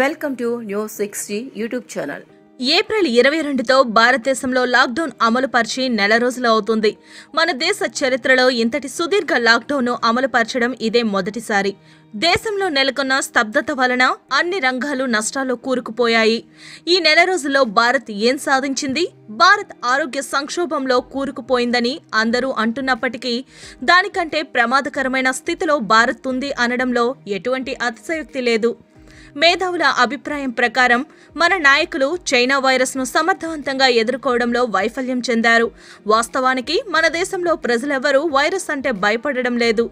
welcome to new G YouTube channel April ఇరవై రెండుతో భారతదేశంలో లాక్డౌన్ అమలు పరిచి నెల రోజులు అవుతుంది మన దేశ చరిత్రలో ఇంతటి సుదీర్ఘ లాక్డౌన్ను అమలుపరచడం ఇదే మొదటిసారి దేశంలో నెలకొన్న స్తబ్దత వలన అన్ని రంగాలు నష్టాలు కూరుకుపోయాయి ఈ నెల రోజుల్లో భారత్ ఏం సాధించింది భారత్ ఆరోగ్య సంక్షోభంలో కూరుకుపోయిందని అందరూ అంటున్నప్పటికీ దానికంటే ప్రమాదకరమైన స్థితిలో భారత్ ఉంది అనడంలో ఎటువంటి అతిశయోక్తి లేదు మేధావుల అభిప్రాయం ప్రకారం మన నాయకులు చైనా వైరస్ను సమర్థవంతంగా ఎదుర్కోవడంలో వైఫల్యం చెందారు వాస్తవానికి మన దేశంలో ప్రజలెవరూ వైరస్ అంటే భయపడడం లేదు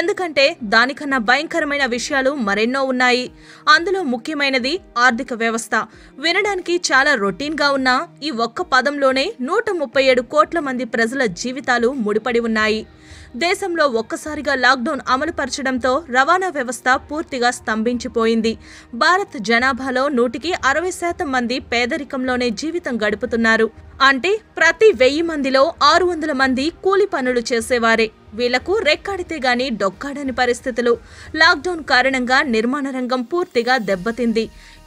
ఎందుకంటే దానికన్నా భయంకరమైన విషయాలు మరెన్నో ఉన్నాయి అందులో ముఖ్యమైనది ఆర్థిక వ్యవస్థ వినడానికి చాలా రొటీన్గా ఉన్న ఈ ఒక్క పదంలోనే నూట ముప్పై ఏడు కోట్ల మంది ప్రజల జీవితాలు ముడిపడి ఉన్నాయి దేశంలో ఒక్కసారిగా లాక్డౌన్ అమలుపరచడంతో రవాణా వ్యవస్థ పూర్తిగా స్తంభించిపోయింది భారత్ జనాభాలో నూటికి అరవై శాతం మంది పేదరికంలోనే జీవితం గడుపుతున్నారు అంటే ప్రతి వెయ్యి మందిలో ఆరు వందల మంది కూలి పనులు చేసేవారే వీళ్లకు రెక్కాడితే గాని డొక్కాడని పరిస్థితులు లాక్డౌన్ కారణంగా నిర్మాణ రంగం పూర్తిగా దెబ్బతింది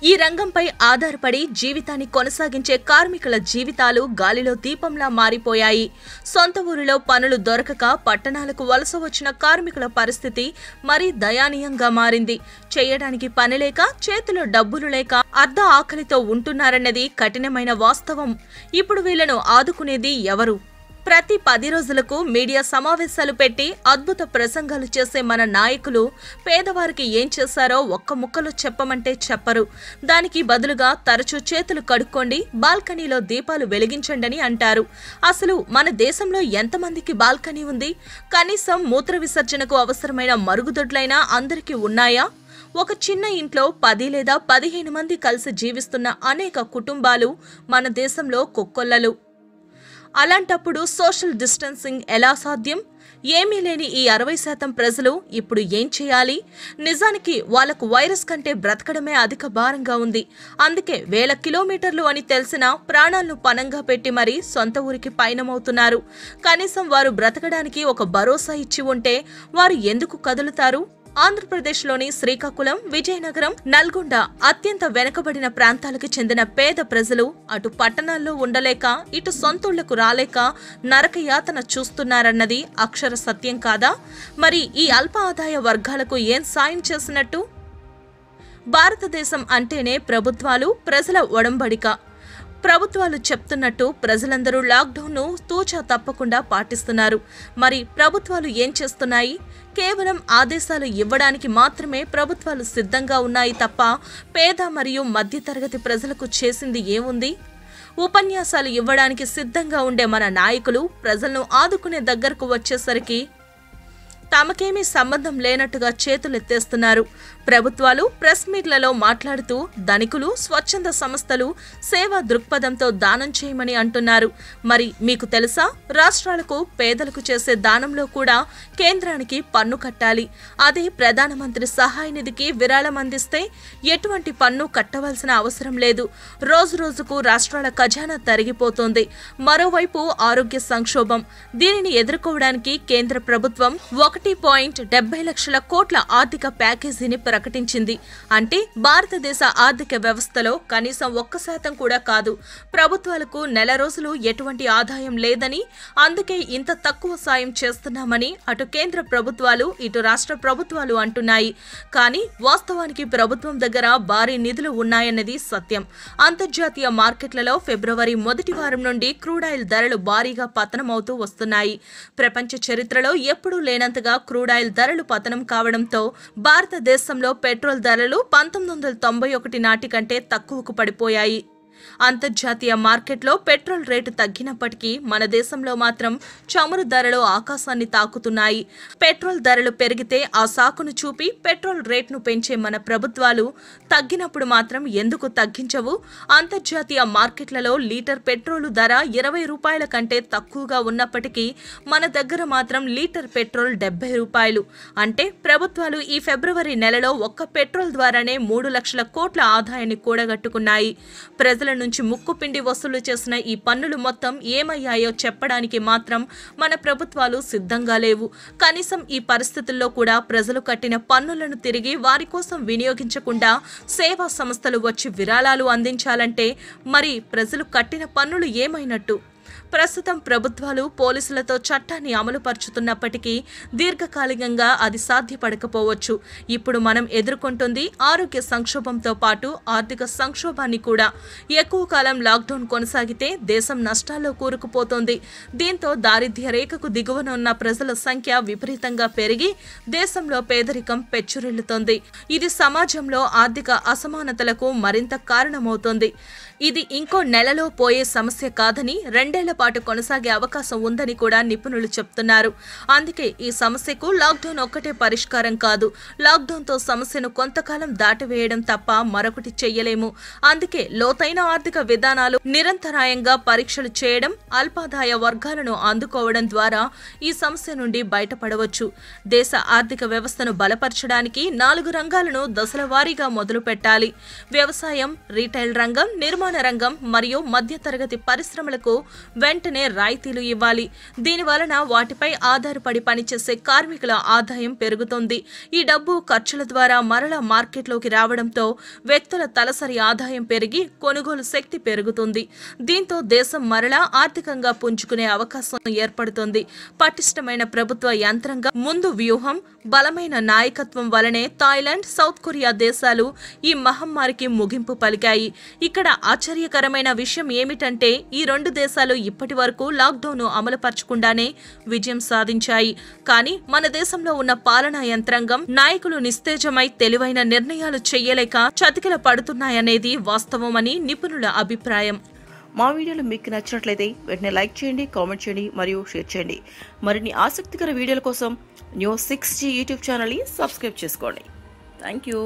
ఈ రంగంపై ఆధారపడి జీవితాన్ని కొనసాగించే కార్మికుల జీవితాలు గాలిలో దీపంలా మారిపోయాయి సొంత ఊరిలో పనులు దొరకక పట్టణాలకు వలస వచ్చిన కార్మికుల పరిస్థితి మరీ దయానీయంగా మారింది చేయడానికి పని లేక చేతిలో డబ్బులు లేక అర్ధ ఆకలితో ఉంటున్నారన్నది కఠినమైన వాస్తవం ఇప్పుడు వీళ్లను ఆదుకునేది ఎవరు ప్రతి పది రోజులకు మీడియా సమావేశాలు పెట్టి అద్భుత ప్రసంగాలు చేసే మన నాయకులు పేదవారికి ఏం చేశారో ఒక్క ముక్కలో చెప్పమంటే చెప్పరు దానికి బదులుగా తరచూ చేతులు కడుక్కోండి బాల్కనీలో దీపాలు వెలిగించండి అంటారు అసలు మన దేశంలో ఎంతమందికి బాల్కనీ ఉంది కనీసం మూత్ర విసర్జనకు అవసరమైన మరుగుదొడ్లైనా అందరికీ ఉన్నాయా ఒక చిన్న ఇంట్లో పది లేదా పదిహేను మంది కలిసి జీవిస్తున్న అనేక కుటుంబాలు మన దేశంలో కుక్కొల్లలు అలాంటప్పుడు సోషల్ డిస్టెన్సింగ్ ఎలా సాధ్యం ఏమీ లేని ఈ అరవై శాతం ప్రజలు ఇప్పుడు ఏం చేయాలి నిజానికి వాళ్లకు వైరస్ కంటే బ్రతకడమే అధిక భారంగా ఉంది అందుకే వేల కిలోమీటర్లు అని తెలిసిన ప్రాణాలను పనంగా పెట్టి మరీ సొంత ఊరికి పయనమవుతున్నారు కనీసం వారు బ్రతకడానికి ఒక భరోసా ఇచ్చి ఉంటే వారు ఎందుకు కదులుతారు ఆంధ్రప్రదేశ్లోని శ్రీకాకుళం విజయనగరం నల్గొండ అత్యంత వెనుకబడిన ప్రాంతాలకు చెందిన పేద ప్రజలు అటు పట్టణాల్లో ఉండలేక ఇటు సొంతూళ్లకు రాలేక నరకయాతన చూస్తున్నారన్నది అక్షర సత్యం కాదా మరి ఈ అల్ప ఆదాయ వర్గాలకు ఏం సాయం చేసినట్టు భారతదేశం అంటేనే ప్రభుత్వాలు ప్రజల ఒడంబడిక ప్రభుత్వాలు చెప్తున్నట్టు ప్రజలందరూ లాక్డౌన్ను తూచా తప్పకుండా పాటిస్తున్నారు మరి ప్రభుత్వాలు ఏం చేస్తున్నాయి కేవలం ఆదేశాలు ఇవ్వడానికి మాత్రమే ప్రభుత్వాలు సిద్ధంగా ఉన్నాయి తప్ప పేద మరియు మధ్యతరగతి ప్రజలకు చేసింది ఏముంది ఉపన్యాసాలు ఇవ్వడానికి సిద్ధంగా ఉండే మన నాయకులు ప్రజలను ఆదుకునే దగ్గరకు వచ్చేసరికి తమకేమీ సంబంధం లేనట్టుగా చేతులెత్తేస్తున్నారు ప్రభుత్వాలు ప్రెస్ మీట్లలో మాట్లాడుతూ ధనికులు స్వచ్ఛంద సంస్థలు సేవా దృక్పథంతో దానం చేయమని అంటున్నారు మరి మీకు తెలుసా రాష్ట్రాలకు పేదలకు చేసే దానంలో కూడా కేంద్రానికి పన్ను కట్టాలి అదే ప్రధానమంత్రి సహాయ నిధికి విరాళం అందిస్తే ఎటువంటి పన్ను కట్టవలసిన అవసరం లేదు రోజు రోజుకు రాష్ట్రాల ఖజానా తరిగిపోతోంది మరోవైపు ఆరోగ్య సంక్షోభం దీనిని ఎదుర్కోవడానికి కేంద్ర ప్రభుత్వం ఒకటి ఒకటి పాయింట్ డెబ్బై లక్షల కోట్ల ఆర్థిక ప్యాకేజీని ప్రకటించింది అంటే భారతదేశ ఆర్థిక వ్యవస్థలో కనీసం ఒక్క శాతం కూడా కాదు ప్రభుత్వాలకు నెల రోజులు ఎటువంటి ఆదాయం లేదని అందుకే ఇంత తక్కువ సాయం చేస్తున్నామని అటు కేంద్ర ప్రభుత్వాలు ఇటు రాష్ట్ర ప్రభుత్వాలు అంటున్నాయి కానీ వాస్తవానికి ప్రభుత్వం దగ్గర భారీ నిధులు ఉన్నాయన్నది సత్యం అంతర్జాతీయ మార్కెట్లలో ఫిబ్రవరి మొదటి వారం నుండి క్రూడాయిల్ ధరలు భారీగా పతనమవుతూ వస్తున్నాయి ప్రపంచ చరిత్రలో ఎప్పుడూ లేనంత ఉండగా క్రూడాయిల్ ధరలు పతనం కావడంతో భారతదేశంలో పెట్రోల్ ధరలు పంతొమ్మిది వందల తొంభై ఒకటి నాటి కంటే తక్కువకు పడిపోయాయి అంతర్జాతీయ మార్కెట్లో పెట్రోల్ రేటు తగ్గినప్పటికీ మన దేశంలో మాత్రం చమురు ధరలు ఆకాశాన్ని తాకుతున్నాయి పెట్రోల్ ధరలు పెరిగితే ఆ సాకును చూపి పెట్రోల్ రేట్ను పెంచే మన ప్రభుత్వాలు తగ్గినప్పుడు మాత్రం ఎందుకు తగ్గించవు అంతర్జాతీయ మార్కెట్లలో లీటర్ పెట్రోల్ ధర ఇరవై రూపాయల కంటే తక్కువగా ఉన్నప్పటికీ మన దగ్గర మాత్రం లీటర్ పెట్రోల్ డెబ్బై రూపాయలు అంటే ప్రభుత్వాలు ఈ ఫిబ్రవరి నెలలో ఒక్క పెట్రోల్ ద్వారానే మూడు లక్షల కోట్ల ఆదాయాన్ని కూడగట్టుకున్నాయి ప్రజలు ప్రజల నుంచి ముక్కుపిండి వసూలు చేసిన ఈ పన్నులు మొత్తం ఏమయ్యాయో చెప్పడానికి మాత్రం మన ప్రభుత్వాలు సిద్ధంగా లేవు కనీసం ఈ పరిస్థితుల్లో కూడా ప్రజలు కట్టిన పన్నులను తిరిగి వారి కోసం వినియోగించకుండా సేవా సంస్థలు వచ్చి విరాళాలు అందించాలంటే మరి ప్రజలు కట్టిన పన్నులు ఏమైనట్టు ప్రస్తుతం ప్రభుత్వాలు పోలీసులతో చట్టాన్ని అమలుపరుచుతున్నప్పటికీ దీర్ఘకాలికంగా అది సాధ్యపడకపోవచ్చు ఇప్పుడు మనం ఎదుర్కొంటుంది ఆరోగ్య సంక్షోభంతో పాటు ఆర్థిక సంక్షోభాన్ని కూడా ఎక్కువ కాలం లాక్డౌన్ కొనసాగితే దేశం నష్టాల్లో కూరుకుపోతోంది దీంతో దారిద్ర్య రేఖకు దిగువన ఉన్న ప్రజల సంఖ్య విపరీతంగా పెరిగి దేశంలో పేదరికం పెచ్చురెళ్లుతోంది ఇది సమాజంలో ఆర్థిక అసమానతలకు మరింత కారణమవుతోంది ఇది ఇంకో నెలలో పోయే సమస్య కాదని రెండేళ్ల పాటు కొనసాగే అవకాశం ఉందని కూడా నిపుణులు చెప్తున్నారు అందుకే ఈ సమస్యకు లాక్డౌన్ ఒక్కటే పరిష్కారం కాదు లాక్డౌన్తో సమస్యను కొంతకాలం దాటివేయడం తప్ప మరొకటి చెయ్యలేము అందుకే లోతైన ఆర్థిక విధానాలు నిరంతరాయంగా పరీక్షలు చేయడం అల్పాదాయ వర్గాలను అందుకోవడం ద్వారా ఈ సమస్య నుండి బయటపడవచ్చు దేశ ఆర్థిక వ్యవస్థను బలపరచడానికి నాలుగు రంగాలను దశల వారీగా మొదలు పెట్టాలి వ్యవసాయం రీటైల్ రంగం నిర్మాణ నిర్మాణ రంగం మరియు మధ్యతరగతి పరిశ్రమలకు వెంటనే రాయితీలు ఇవ్వాలి దీని వలన వాటిపై ఆధారపడి పనిచేసే కార్మికుల ఆదాయం పెరుగుతుంది ఈ డబ్బు ఖర్చుల ద్వారా మరలా మార్కెట్లోకి రావడంతో వ్యక్తుల తలసరి ఆదాయం పెరిగి కొనుగోలు శక్తి పెరుగుతుంది దీంతో దేశం మరలా ఆర్థికంగా పుంజుకునే అవకాశం ఏర్పడుతుంది పటిష్టమైన ప్రభుత్వ యంత్రంగా ముందు వ్యూహం బలమైన నాయకత్వం వలనే థాయిలాండ్ సౌత్ కొరియా దేశాలు ఈ మహమ్మారికి ముగింపు పలికాయి ఇక్కడ ఆశ్చర్యకరమైన విషయం ఏమిటంటే ఈ రెండు దేశాలు ఇప్పటి వరకు లాక్డౌన్ను అమలుపరచకుండానే విజయం సాధించాయి కానీ మన దేశంలో ఉన్న పాలనా యంత్రాంగం నాయకులు నిస్తేజమై తెలివైన నిర్ణయాలు చేయలేక చతికిల పడుతున్నాయనేది వాస్తవమని నిపుణుల అభిప్రాయం మా వీడియోలు మీకు నచ్చినట్లయితే వెంటనే లైక్ చేయండి కామెంట్ చేయండి మరియు షేర్ చేయండి మరిన్ని ఆసక్తికర వీడియోల కోసం న్యూ సిక్స్ జీ యూట్యూబ్ ఛానల్ని సబ్స్క్రైబ్ చేసుకోండి థ్యాంక్ యూ